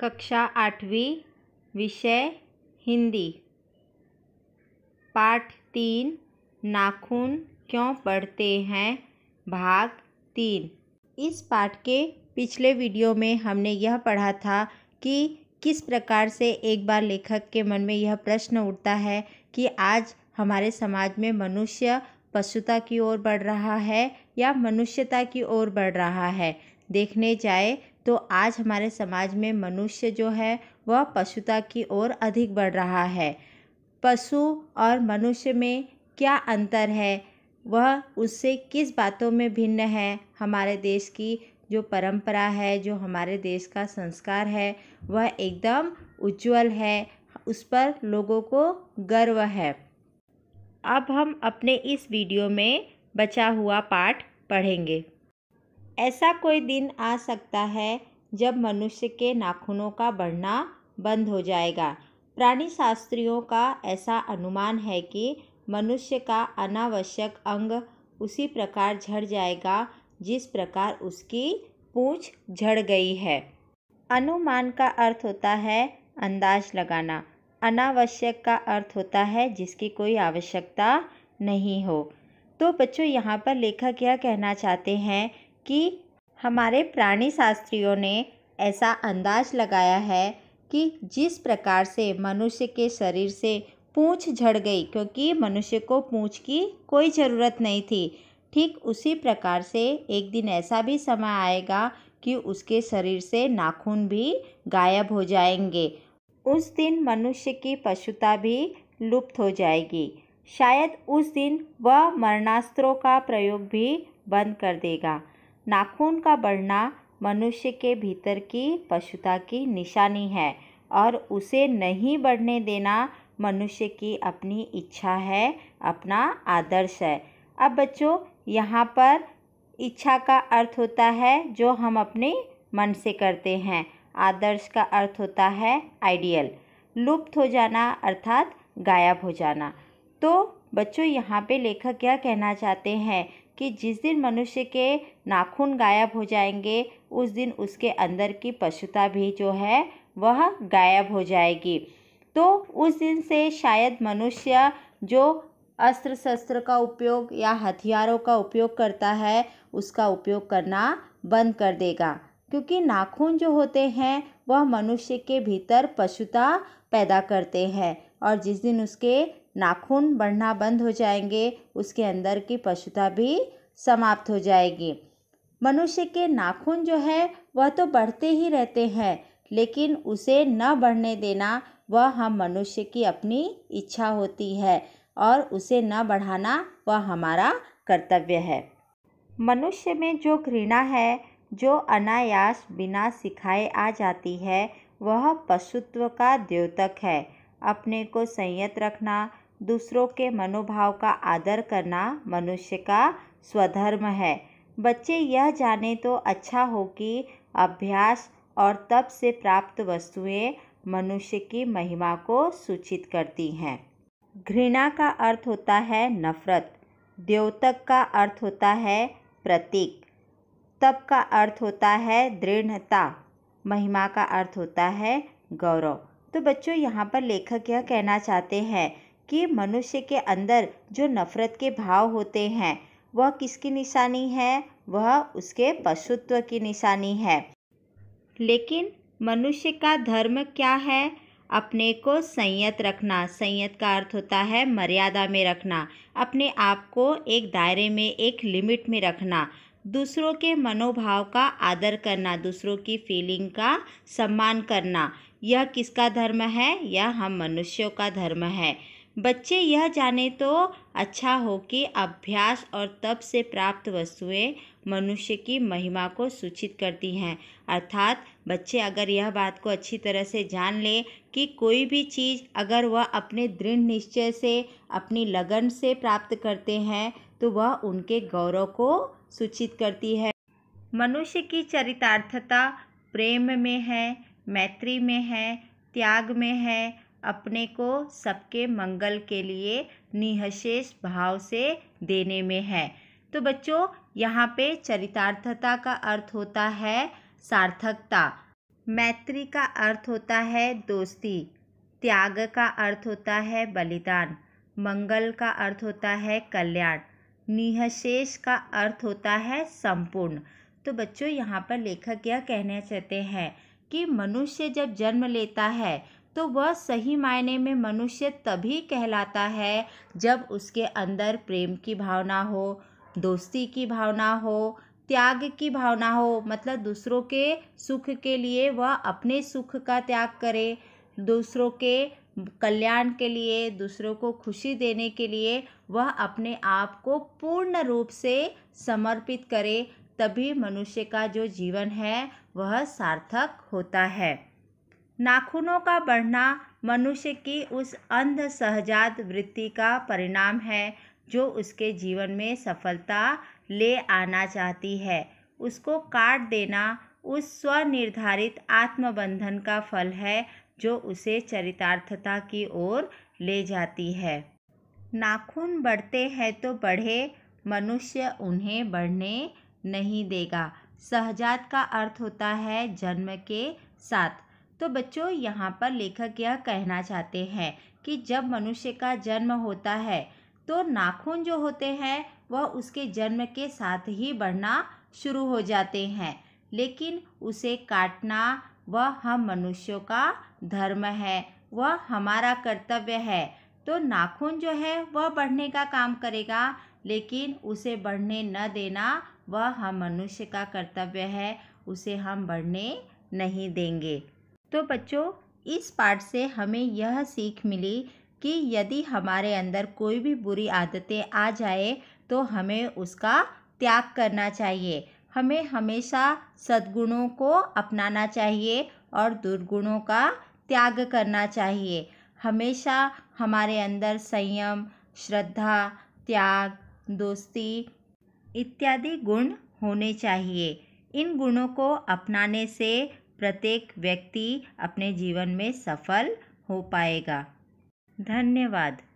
कक्षा आठवीं विषय हिंदी पाठ तीन नाखून क्यों पढ़ते हैं भाग तीन इस पाठ के पिछले वीडियो में हमने यह पढ़ा था कि किस प्रकार से एक बार लेखक के मन में यह प्रश्न उठता है कि आज हमारे समाज में मनुष्य पशुता की ओर बढ़ रहा है या मनुष्यता की ओर बढ़ रहा है देखने जाए तो आज हमारे समाज में मनुष्य जो है वह पशुता की ओर अधिक बढ़ रहा है पशु और मनुष्य में क्या अंतर है वह उससे किस बातों में भिन्न है हमारे देश की जो परंपरा है जो हमारे देश का संस्कार है वह एकदम उज्जवल है उस पर लोगों को गर्व है अब हम अपने इस वीडियो में बचा हुआ पाठ पढ़ेंगे ऐसा कोई दिन आ सकता है जब मनुष्य के नाखूनों का बढ़ना बंद हो जाएगा प्राणी शास्त्रियों का ऐसा अनुमान है कि मनुष्य का अनावश्यक अंग उसी प्रकार झड़ जाएगा जिस प्रकार उसकी पूँछ झड़ गई है अनुमान का अर्थ होता है अंदाज लगाना अनावश्यक का अर्थ होता है जिसकी कोई आवश्यकता नहीं हो तो बच्चों यहाँ पर लेखक यह कहना चाहते हैं कि हमारे प्राणी शास्त्रियों ने ऐसा अंदाज़ लगाया है कि जिस प्रकार से मनुष्य के शरीर से पूँछ झड़ गई क्योंकि मनुष्य को पूँछ की कोई ज़रूरत नहीं थी ठीक उसी प्रकार से एक दिन ऐसा भी समय आएगा कि उसके शरीर से नाखून भी गायब हो जाएंगे उस दिन मनुष्य की पशुता भी लुप्त हो जाएगी शायद उस दिन वह मरणास्त्रों का प्रयोग भी बंद कर देगा नाखून का बढ़ना मनुष्य के भीतर की पशुता की निशानी है और उसे नहीं बढ़ने देना मनुष्य की अपनी इच्छा है अपना आदर्श है अब बच्चों यहाँ पर इच्छा का अर्थ होता है जो हम अपने मन से करते हैं आदर्श का अर्थ होता है आइडियल लुप्त हो जाना अर्थात गायब हो जाना तो बच्चों यहाँ पे लेखक क्या कहना चाहते हैं कि जिस दिन मनुष्य के नाखून गायब हो जाएंगे उस दिन उसके अंदर की पशुता भी जो है वह गायब हो जाएगी तो उस दिन से शायद मनुष्य जो अस्त्र शस्त्र का उपयोग या हथियारों का उपयोग करता है उसका उपयोग करना बंद कर देगा क्योंकि नाखून जो होते हैं वह मनुष्य के भीतर पशुता पैदा करते हैं और जिस दिन उसके नाखून बढ़ना बंद हो जाएंगे उसके अंदर की पशुता भी समाप्त हो जाएगी मनुष्य के नाखून जो है वह तो बढ़ते ही रहते हैं लेकिन उसे न बढ़ने देना वह हम मनुष्य की अपनी इच्छा होती है और उसे न बढ़ाना वह हमारा कर्तव्य है मनुष्य में जो घृणा है जो अनायास बिना सिखाए आ जाती है वह पशुत्व का द्योतक है अपने को संयत रखना दूसरों के मनोभाव का आदर करना मनुष्य का स्वधर्म है बच्चे यह जाने तो अच्छा हो कि अभ्यास और तप से प्राप्त वस्तुएं मनुष्य की महिमा को सूचित करती हैं घृणा का अर्थ होता है नफरत द्योतक का अर्थ होता है प्रतीक तप का अर्थ होता है दृढ़ता महिमा का अर्थ होता है गौरव तो बच्चों यहाँ पर लेखक यह कहना चाहते हैं कि मनुष्य के अंदर जो नफ़रत के भाव होते हैं वह किसकी निशानी है वह उसके पशुत्व की निशानी है लेकिन मनुष्य का धर्म क्या है अपने को संयत रखना संयत का अर्थ होता है मर्यादा में रखना अपने आप को एक दायरे में एक लिमिट में रखना दूसरों के मनोभाव का आदर करना दूसरों की फीलिंग का सम्मान करना यह किसका धर्म है यह हम मनुष्यों का धर्म है बच्चे यह जाने तो अच्छा हो कि अभ्यास और तप से प्राप्त वस्तुएं मनुष्य की महिमा को सूचित करती हैं अर्थात बच्चे अगर यह बात को अच्छी तरह से जान ले कि कोई भी चीज़ अगर वह अपने दृढ़ निश्चय से अपनी लगन से प्राप्त करते हैं तो वह उनके गौरव को सूचित करती है मनुष्य की चरितार्थता प्रेम में है मैत्री में है त्याग में है अपने को सबके मंगल के लिए निहशेष भाव से देने में है तो बच्चों यहाँ पे चरितार्थता का अर्थ होता है सार्थकता मैत्री का अर्थ होता है दोस्ती त्याग का अर्थ होता है बलिदान मंगल का अर्थ होता है कल्याण निहशेष का अर्थ होता है संपूर्ण तो बच्चों यहाँ पर लेखक यह कहना चाहते हैं कि मनुष्य जब जन्म लेता है तो वह सही मायने में मनुष्य तभी कहलाता है जब उसके अंदर प्रेम की भावना हो दोस्ती की भावना हो त्याग की भावना हो मतलब दूसरों के सुख के लिए वह अपने सुख का त्याग करे दूसरों के कल्याण के लिए दूसरों को खुशी देने के लिए वह अपने आप को पूर्ण रूप से समर्पित करे तभी मनुष्य का जो जीवन है वह सार्थक होता है नाखूनों का बढ़ना मनुष्य की उस अंध सहजात वृत्ति का परिणाम है जो उसके जीवन में सफलता ले आना चाहती है उसको काट देना उस स्वनिर्धारित आत्मबंधन का फल है जो उसे चरितार्थता की ओर ले जाती है नाखून बढ़ते हैं तो बढ़े मनुष्य उन्हें बढ़ने नहीं देगा सहजात का अर्थ होता है जन्म के साथ तो बच्चों यहाँ पर लेखक यह कहना चाहते हैं कि जब मनुष्य का जन्म होता है तो नाखून जो होते हैं वह उसके जन्म के साथ ही बढ़ना शुरू हो जाते हैं लेकिन उसे काटना वह हम मनुष्यों का धर्म है वह हमारा कर्तव्य है तो नाखून जो है वह बढ़ने का काम करेगा लेकिन उसे बढ़ने न देना वह हम मनुष्य का कर्तव्य है उसे हम बढ़ने नहीं देंगे तो बच्चों इस पाठ से हमें यह सीख मिली कि यदि हमारे अंदर कोई भी बुरी आदतें आ जाए तो हमें उसका त्याग करना चाहिए हमें हमेशा सद्गुणों को अपनाना चाहिए और दुर्गुणों का त्याग करना चाहिए हमेशा हमारे अंदर संयम श्रद्धा त्याग दोस्ती इत्यादि गुण होने चाहिए इन गुणों को अपनाने से प्रत्येक व्यक्ति अपने जीवन में सफल हो पाएगा धन्यवाद